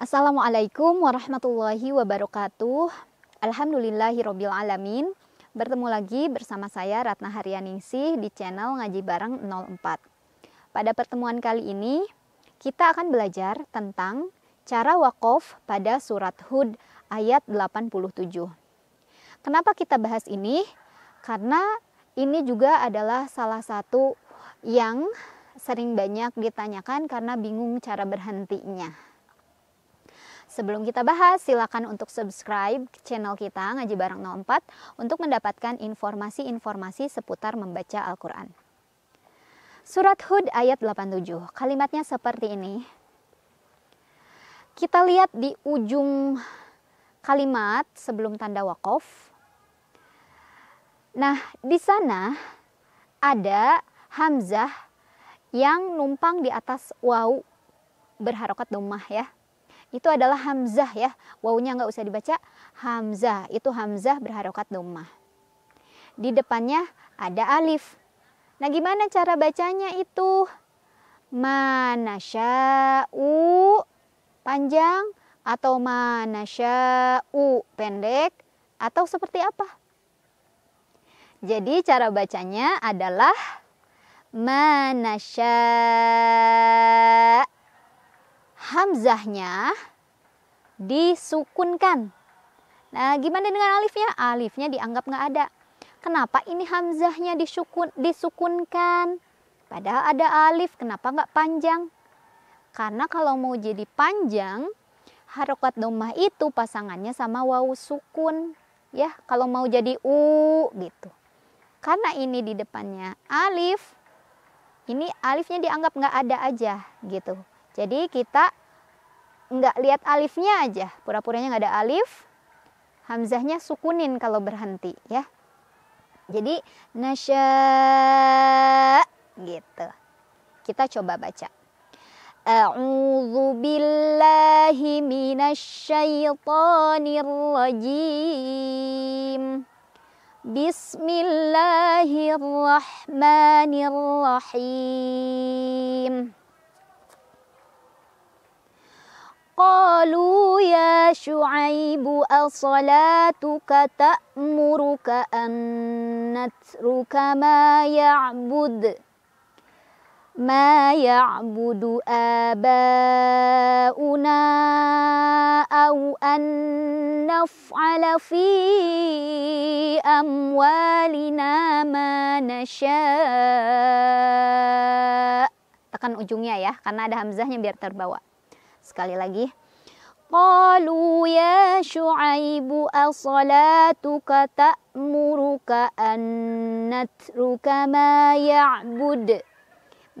Assalamualaikum warahmatullahi wabarakatuh. alamin. Bertemu lagi bersama saya Ratna Haryaningsih di channel Ngaji Bareng 04. Pada pertemuan kali ini, kita akan belajar tentang cara wakaf pada surat Hud ayat 87. Kenapa kita bahas ini? Karena ini juga adalah salah satu yang sering banyak ditanyakan karena bingung cara berhentinya Sebelum kita bahas, silakan untuk subscribe channel kita Ngaji Bareng 04 untuk mendapatkan informasi-informasi seputar membaca Al-Quran. Surat Hud ayat 87, kalimatnya seperti ini. Kita lihat di ujung kalimat sebelum tanda wakaf. Nah, di sana ada Hamzah yang numpang di atas wau berharokat domah ya itu adalah hamzah ya. Wawunya nggak usah dibaca. Hamzah itu hamzah berharokat domah. Di depannya ada alif. Nah gimana cara bacanya itu? Manasya'u panjang atau manasya'u pendek atau seperti apa? Jadi cara bacanya adalah manasya'u hamzahnya disukunkan. Nah, gimana dengan alifnya? Alifnya dianggap nggak ada. Kenapa ini hamzahnya disukun, disukunkan? Padahal ada alif, kenapa nggak panjang? Karena kalau mau jadi panjang, harokat domah itu pasangannya sama wawu sukun. Ya, kalau mau jadi u gitu. Karena ini di depannya alif, ini alifnya dianggap nggak ada aja gitu. Jadi kita nggak lihat alifnya aja. Pura-puranya nggak ada alif. Hamzahnya sukunin kalau berhenti ya. Jadi nasya gitu. Kita coba baca. A'udzu billahi minasyaitonir rajim. Bismillahirrahmanirrahim. قالوا يا شعيب أصلاتك تأمرك أن نترك ما يعبد ما يعبد آباؤنا أو أن نفعل في أموالنا ما نشاء tekan ujungnya ya karena ada hamzahnya biar terbawa Sekali lagi. Qalu ya Shu'aibu asalatuka ta'muruka an natruka ma ya'bud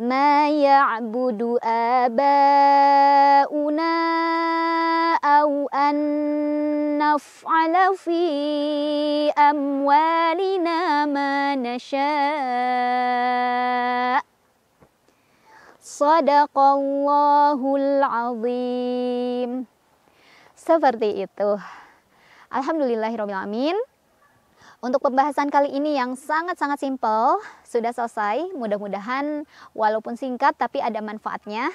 ma ya'budu abauna aw an naf'ala fi amwalina ma nasha' Sadaqallahul azim. Seperti itu. Alhamdulillahirrahmanirrahim. Untuk pembahasan kali ini yang sangat-sangat simpel, sudah selesai. Mudah-mudahan walaupun singkat tapi ada manfaatnya.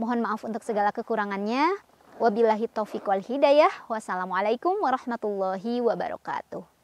Mohon maaf untuk segala kekurangannya. Wabillahi taufiq wal hidayah. Wassalamualaikum warahmatullahi wabarakatuh.